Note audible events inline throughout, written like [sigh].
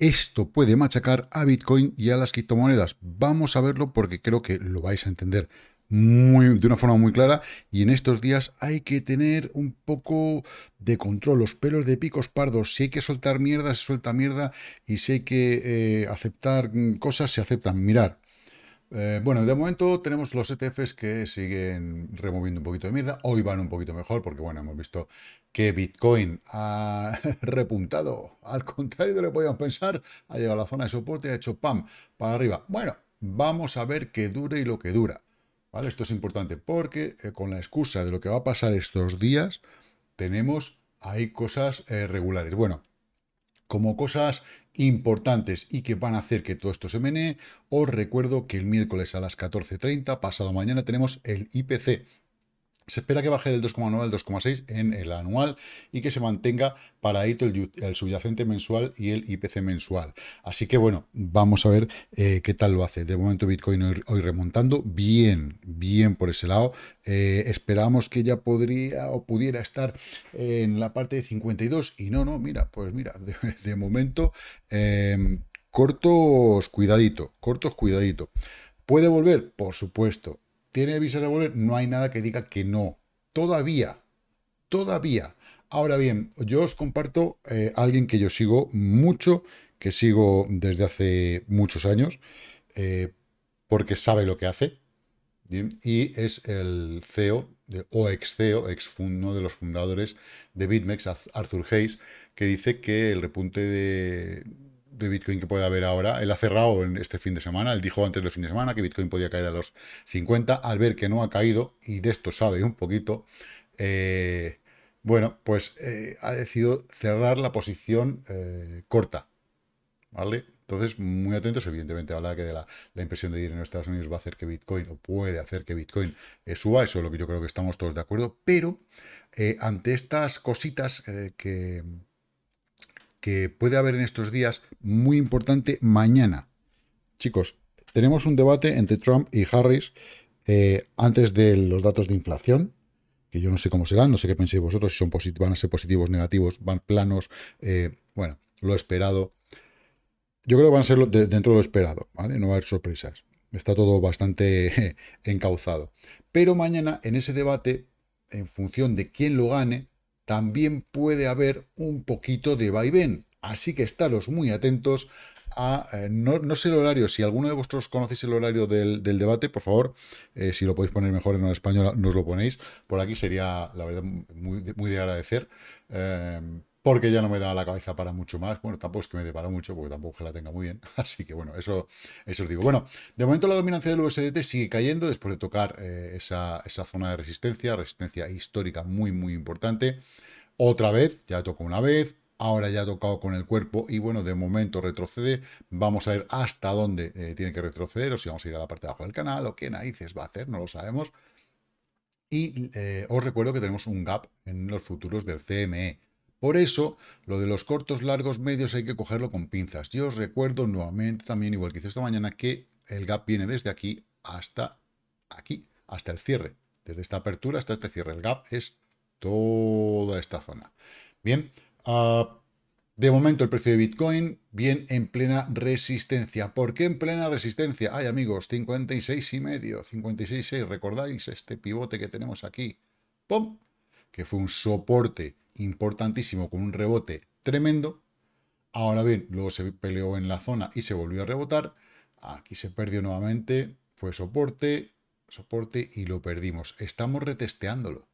Esto puede machacar a Bitcoin y a las criptomonedas. Vamos a verlo porque creo que lo vais a entender de una forma muy clara y en estos días hay que tener un poco de control, los pelos de picos pardos. Si hay que soltar mierda, se suelta mierda y si hay que eh, aceptar mm, cosas, se aceptan. Mirar, eh, bueno, de momento tenemos los ETFs que siguen removiendo un poquito de mierda. Hoy van un poquito mejor porque, bueno, hemos visto que Bitcoin ha [laughs] repuntado. Al contrario de lo que podíamos pensar, ha llegado a la zona de soporte y ha hecho pam para arriba. Bueno, vamos a ver qué dure y lo que dura. ¿Vale? Esto es importante porque eh, con la excusa de lo que va a pasar estos días, tenemos ahí cosas eh, regulares. Bueno, como cosas importantes y que van a hacer que todo esto se menee, os recuerdo que el miércoles a las 14.30, pasado mañana, tenemos el IPC, se espera que baje del 2,9 al 2,6 en el anual y que se mantenga paradito el, el, subyacente mensual y el IPC mensual. Así que bueno, vamos a ver eh, qué tal lo hace. De momento Bitcoin hoy, remontando bien, bien por ese lado. Eh, esperamos que ya podría o pudiera estar en la parte de 52 y no, no, mira, pues mira, de, momento em, cortos cuidadito, cortos cuidadito. ¿Puede volver? Por supuesto tiene visa de volver, no hay nada que diga que no. Todavía, todavía. Ahora bien, yo os comparto a eh, alguien que yo sigo mucho, que sigo desde hace muchos años, eh, porque sabe lo que hace, y es el CEO, de, o ex CEO, ex uno de los fundadores de BitMEX, Arthur Hayes, que dice que el repunte de, de Bitcoin que puede haber ahora, él ha cerrado en este fin de semana, él dijo antes del fin de semana que Bitcoin podía caer a los 50, al ver que no ha caído, y de esto sabe un poquito, eh, bueno, pues eh, ha decidido cerrar la posición eh, corta, ¿vale? Entonces, muy atentos, evidentemente, habla que de la, la, impresión de ir en Estados Unidos va a hacer que Bitcoin, o puede hacer que Bitcoin suba, eso es lo que yo creo que estamos todos de acuerdo, pero ante estas cositas que que puede haber en estos días, muy importante mañana. Chicos, tenemos un debate entre Trump y Harris eh, antes de los datos de inflación, que yo no sé cómo serán, no sé qué penséis vosotros, si son van a ser positivos, negativos, van planos, eh, bueno, lo esperado. Yo creo que van a ser dentro de lo esperado, ¿vale? No va a haber sorpresas. Está todo bastante [laughs] encauzado. Pero mañana, en ese debate, en función de quién lo gane, también puede haber un poquito de vaivén. Así que estaros muy atentos a, eh, no, no, sé el horario, si alguno de vosotros conocéis el horario del, debate, por favor, eh, si lo podéis poner mejor en español, nos lo ponéis. Por aquí sería, la verdad, muy, de agradecer. Eh, porque ya no me daba la cabeza para mucho más. Bueno, tampoco es que me dé para mucho, porque tampoco que la tenga muy bien. [laughs] Así que bueno, eso, eso os digo. Bueno, de momento la dominancia del USDT sigue cayendo después de tocar eh, esa, zona de resistencia, resistencia histórica muy, muy importante. Otra vez, ya tocó una vez, ahora ya ha tocado con el cuerpo y bueno, de momento retrocede. Vamos a ver hasta dónde eh, tiene que retroceder o si vamos a ir a la parte de abajo del canal o qué narices va a hacer, no lo sabemos. Y eh, os recuerdo que tenemos un gap en los futuros del CME por eso, lo de los cortos, largos, medios hay que cogerlo con pinzas. Yo os recuerdo nuevamente también, igual que hice esta mañana, que el gap viene desde aquí hasta aquí, hasta el cierre. Desde esta apertura hasta este cierre. El gap es toda esta zona. Bien, ah, de momento el precio de Bitcoin, viene en plena resistencia. ¿Por qué en plena resistencia? Ay, amigos, 56 y medio, 56,6. ¿Recordáis este pivote que tenemos aquí? ¡Pum! Que fue un soporte importantísimo con un rebote tremendo. Ahora bien, luego se peleó en la zona y se volvió a rebotar. Aquí se perdió nuevamente, fue soporte, soporte y lo perdimos. Estamos retesteándolo.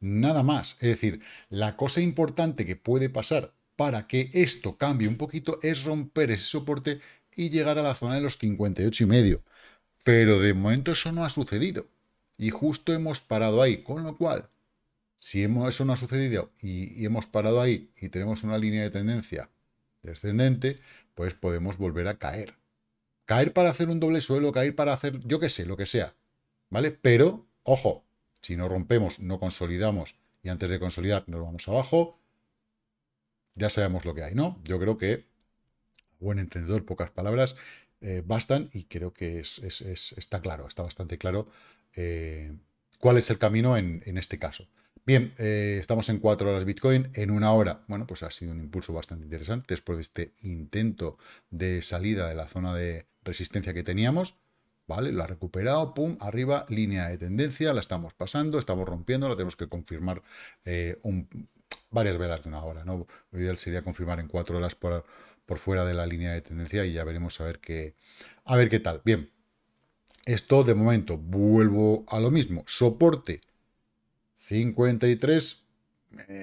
Nada más. Es decir, la cosa importante que puede pasar para que esto cambie un poquito es romper ese soporte y llegar a la zona de los 58 y medio. Pero de momento eso no ha sucedido. Y justo hemos parado ahí, con lo cual si hemos, eso no ha sucedido y, hemos parado ahí y tenemos una línea de tendencia descendente, pues podemos volver a caer. Caer para hacer un doble suelo, caer para hacer, yo qué sé, lo que sea. ¿Vale? Pero, ojo, si no rompemos, no consolidamos y antes de consolidar nos vamos abajo, ya sabemos lo que hay, ¿no? Yo creo que, buen entendedor, pocas palabras eh, bastan y creo que está claro, está bastante claro eh, cuál es el camino en este caso. Bien, eh, estamos en cuatro horas Bitcoin, en una hora. Bueno, pues ha sido un impulso bastante interesante después de este intento de salida de la zona de resistencia que teníamos. Vale, lo ha recuperado, pum, arriba, línea de tendencia, la estamos pasando, estamos rompiendo, la tenemos que confirmar eh, varias velas de una hora, ¿no? Lo ideal sería confirmar en cuatro horas por, por fuera de la línea de tendencia y ya veremos a ver qué, a ver qué tal. Bien, esto de momento, vuelvo a lo mismo, soporte 53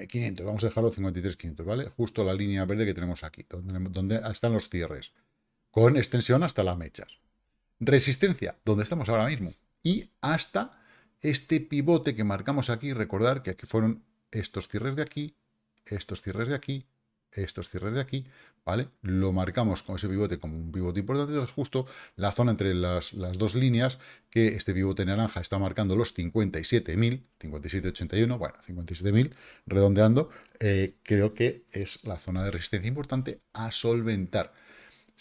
500, eh, vamos a dejarlo 53 500, ¿vale? Justo la línea verde que tenemos aquí, donde, donde están los cierres, con extensión hasta las mechas. Resistencia, donde estamos ahora mismo, y hasta este pivote que marcamos aquí, recordar que aquí fueron estos cierres de aquí, estos cierres de aquí, estos cierres de aquí, ¿vale? Lo marcamos con ese pivote como un pivote importante, es justo la zona entre las, dos líneas que este pivote naranja está marcando los 57.000, 57.81, bueno, 57.000, redondeando, eh, creo que es la zona de resistencia importante a solventar.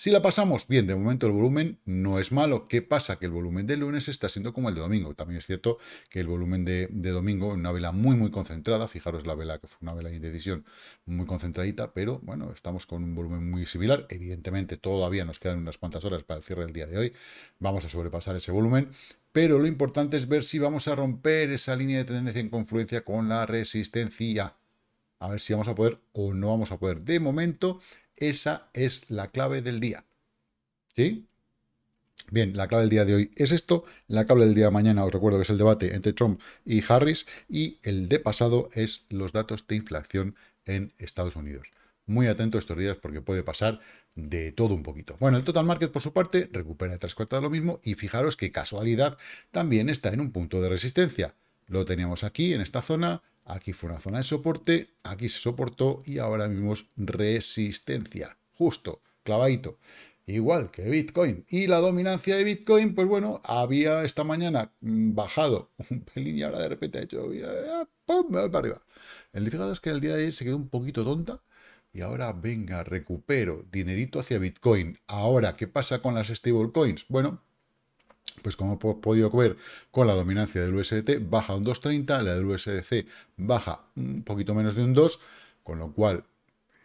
Si la pasamos bien, de momento el volumen no es malo. ¿Qué pasa? Que el volumen de lunes está siendo como el de domingo. También es cierto que el volumen de, domingo en una vela muy, muy concentrada, fijaros la vela que fue una vela de indecisión muy concentradita, pero bueno, estamos con un volumen muy similar. Evidentemente todavía nos quedan unas cuantas horas para el cierre del día de hoy. Vamos a sobrepasar ese volumen, pero lo importante es ver si vamos a romper esa línea de tendencia en confluencia con la resistencia. A ver si vamos a poder o no vamos a poder. De momento, esa es la clave del día. ¿Sí? Bien, la clave del día de hoy es esto. La clave del día de mañana, os recuerdo que es el debate entre Trump y Harris. Y el de pasado es los datos de inflación en Estados Unidos. Muy atento estos días porque puede pasar de todo un poquito. Bueno, el total market por su parte recupera tres cuartas de lo mismo y fijaros que casualidad también está en un punto de resistencia. Lo teníamos aquí en esta zona, Aquí fue una zona de soporte, aquí se soportó y ahora vimos resistencia. Justo, clavadito. Igual que Bitcoin. Y la dominancia de Bitcoin, pues bueno, había esta mañana mm, bajado un pelín y ahora de repente ha hecho... ¡Pum! Me para arriba. El dificultad es que el día de ayer se quedó un poquito tonta y ahora venga, recupero dinerito hacia Bitcoin. Ahora, ¿qué pasa con las stablecoins? Bueno, pues como hemos podido ver con la dominancia del USDT, baja un 2.30, la del USDC baja un poquito menos de un 2, con lo cual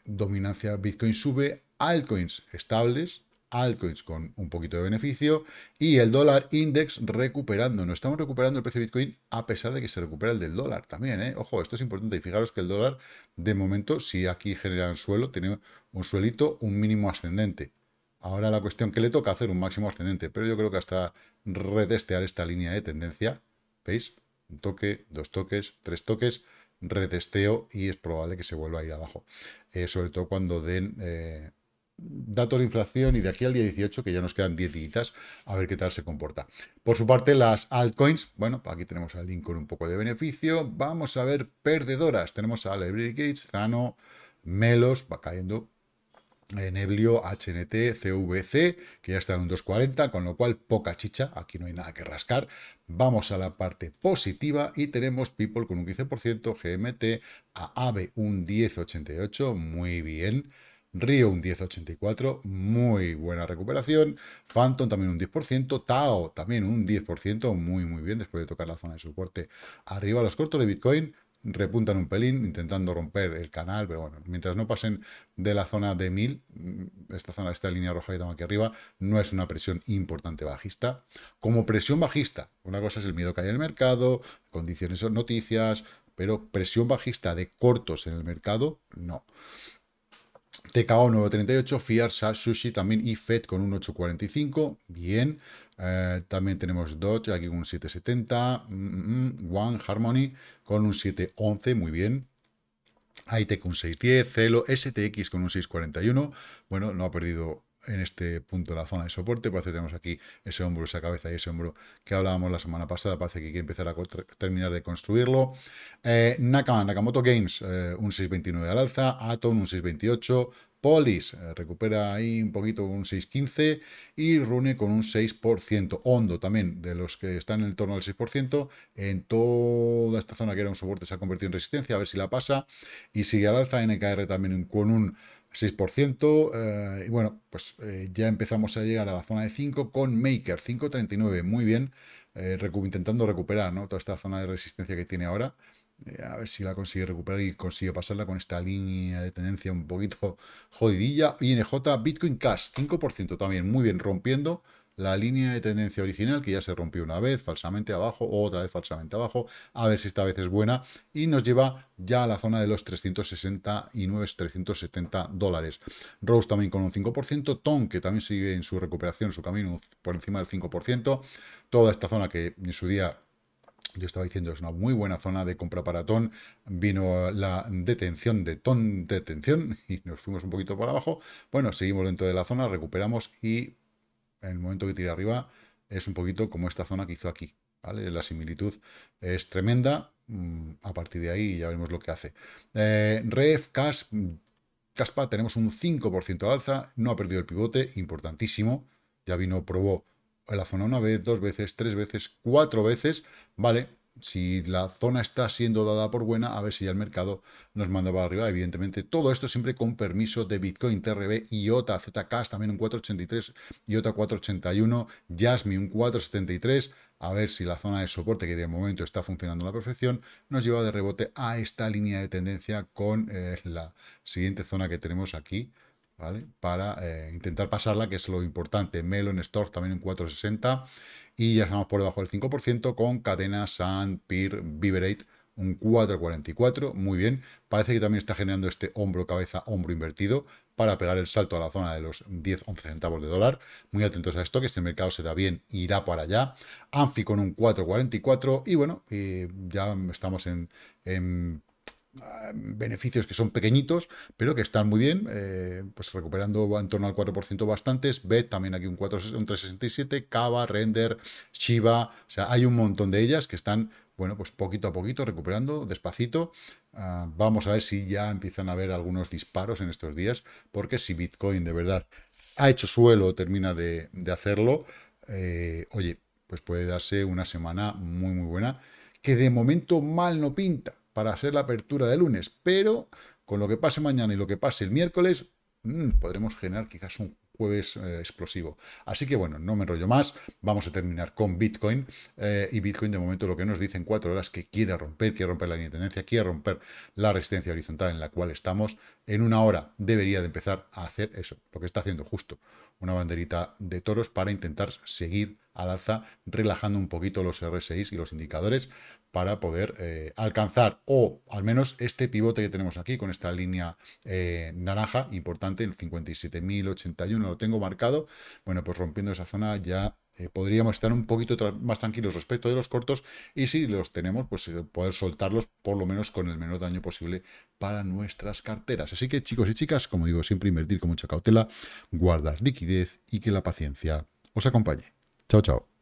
dominancia Bitcoin sube, altcoins estables, altcoins con un poquito de beneficio y el dólar index recuperando. No estamos recuperando el precio de Bitcoin a pesar de que se recupera el del dólar también. ¿eh? Ojo, esto es importante y fijaros que el dólar de momento, si aquí genera un suelo, tiene un suelito, un mínimo ascendente. Ahora la cuestión que le toca hacer un máximo ascendente, pero yo creo que hasta retestear esta línea de tendencia, ¿veis? Un toque, dos toques, tres toques, retesteo y es probable que se vuelva a ir abajo. Eh, sobre todo cuando den eh, datos de inflación y de aquí al día 18, que ya nos quedan 10 días, a ver qué tal se comporta. Por su parte, las altcoins, bueno, pues aquí tenemos al Link con un poco de beneficio. Vamos a ver perdedoras. Tenemos a Library Zano, Melos, va cayendo Neblio, HNT, CVC, que ya está en un 2.40, con lo cual poca chicha, aquí no hay nada que rascar. Vamos a la parte positiva y tenemos People con un 15%, GMT, AAVE un 10.88, muy bien. Río un 10,84, muy buena recuperación. Phantom también un 10%. Tao también un 10%, muy muy bien después de tocar la zona de soporte. Arriba los cortos de Bitcoin, repuntan un pelín intentando romper el canal, pero bueno, mientras no pasen de la zona de 1000, mm, esta zona, esta línea roja que aquí arriba, no es una presión importante bajista. Como presión bajista, una cosa es el miedo que hay en el mercado, condiciones o noticias, pero presión bajista de cortos en el mercado, no. TKO 938, FIAR, Sushi también y FED con un 845, bien. Eh, también tenemos Dodge, aquí con un 770, mm, mm, mm, One Harmony con un 711, muy bien. Aitec con un 610, Celo, STX con un 641. Bueno, no ha perdido en este punto la zona de soporte, parece que tenemos aquí ese hombro, esa cabeza y ese hombro que hablábamos la semana pasada, parece que quiere empezar a terminar de construirlo. Eh, Nakamoto Games, eh, un 6.29 al alza, Atom un 6.28, Polis eh, recupera ahí un poquito un 6,15 y Rune con un 6%. Hondo también, de los que están en el torno del 6%, en toda esta zona que era un soporte se ha convertido en resistencia, a ver si la pasa. Y sigue al alza NKR también con un 6%. Eh, y bueno, pues eh, ya empezamos a llegar a la zona de 5 con Maker, 5.39, muy bien. intentando recuperar ¿no? toda esta zona de resistencia que tiene ahora, eh, a ver si la consigue recuperar y consigue pasarla con esta línea de tendencia un poquito [laughs] jodidilla. INJ Bitcoin Cash, 5% también, muy bien, rompiendo la línea de tendencia original que ya se rompió una vez, falsamente abajo, otra vez falsamente abajo, a ver si esta vez es buena y nos lleva ya a la zona de los 369, 370 dólares. Rose también con un 5%, Tom que también sigue en su recuperación, su camino por encima del 5%, toda esta zona que en su día yo estaba diciendo, es una muy buena zona de compra para TON, vino la detención de TON detención [laughs] y nos fuimos un poquito para abajo, bueno, seguimos dentro de la zona, recuperamos y en el momento que tira arriba es un poquito como esta zona que hizo aquí, ¿vale? La similitud es tremenda, mm, a partir de ahí ya vemos lo que hace. Eh, Ref, Caspa, tenemos un 5% al alza, no ha perdido el pivote, importantísimo, ya vino, probó la zona una vez, dos veces, tres veces, cuatro veces, vale, si la zona está siendo dada por buena, a ver si ya el mercado nos manda para arriba, evidentemente. Todo esto siempre con permiso de Bitcoin, TRB, IOTA, ZK, también un 483, IOTA 481, Jasmine un 473, a ver si la zona de soporte, que de momento está funcionando a la perfección, nos lleva de rebote a esta línea de tendencia con eh, la siguiente zona que tenemos aquí, para eh, intentar pasarla, que es lo importante. Melon en Store también en 460 y ya estamos por debajo del 5% con cadena San Peer, Vibrate, un 4,44, muy bien. Parece que también está generando este hombro-cabeza, hombro invertido para pegar el salto a la zona de los 10-11 centavos de dólar. Muy atentos a esto, que este el mercado se da bien, irá para allá. Anfi con un 4,44 y bueno, eh, ya estamos en Em, beneficios que son pequeñitos, pero que están muy bien, eh, pues recuperando en torno al 4% bastantes, BED también aquí un, 4, un 367, Cava, Render, Shiva, o sea, hay un montón de ellas que están, bueno, pues poquito a poquito recuperando, despacito, ah, vamos a ver si ya empiezan a haber algunos disparos en estos días, porque si Bitcoin de verdad ha hecho suelo, termina de, hacerlo, eh, oye, pues puede darse una semana muy, muy buena, que de momento mal no pinta, para hacer la apertura de lunes, pero con lo que pase mañana y lo que pase el miércoles, mm, podremos generar quizás un jueves eh, explosivo. Así que bueno, no me enrollo más, vamos a terminar con Bitcoin eh, y Bitcoin de momento lo que nos dice en cuatro horas que quiere romper, quiere romper la línea de tendencia, quiere romper la resistencia horizontal en la cual estamos, en una hora debería de empezar a hacer eso, lo que está haciendo justo, una banderita de toros para intentar seguir al alza, relajando un poquito los RSI y los indicadores para poder eh, alcanzar o al menos este pivote que tenemos aquí con esta línea eh, naranja importante, el 57.081 lo tengo marcado, bueno pues rompiendo esa zona ya eh, podríamos estar un poquito más tranquilos respecto de los cortos y si los tenemos, pues eh, poder soltarlos por lo menos con el menor daño posible para nuestras carteras. Así que chicos y chicas, como digo, siempre invertir con mucha cautela, guardar liquidez y que la paciencia os acompañe. Chao, chao.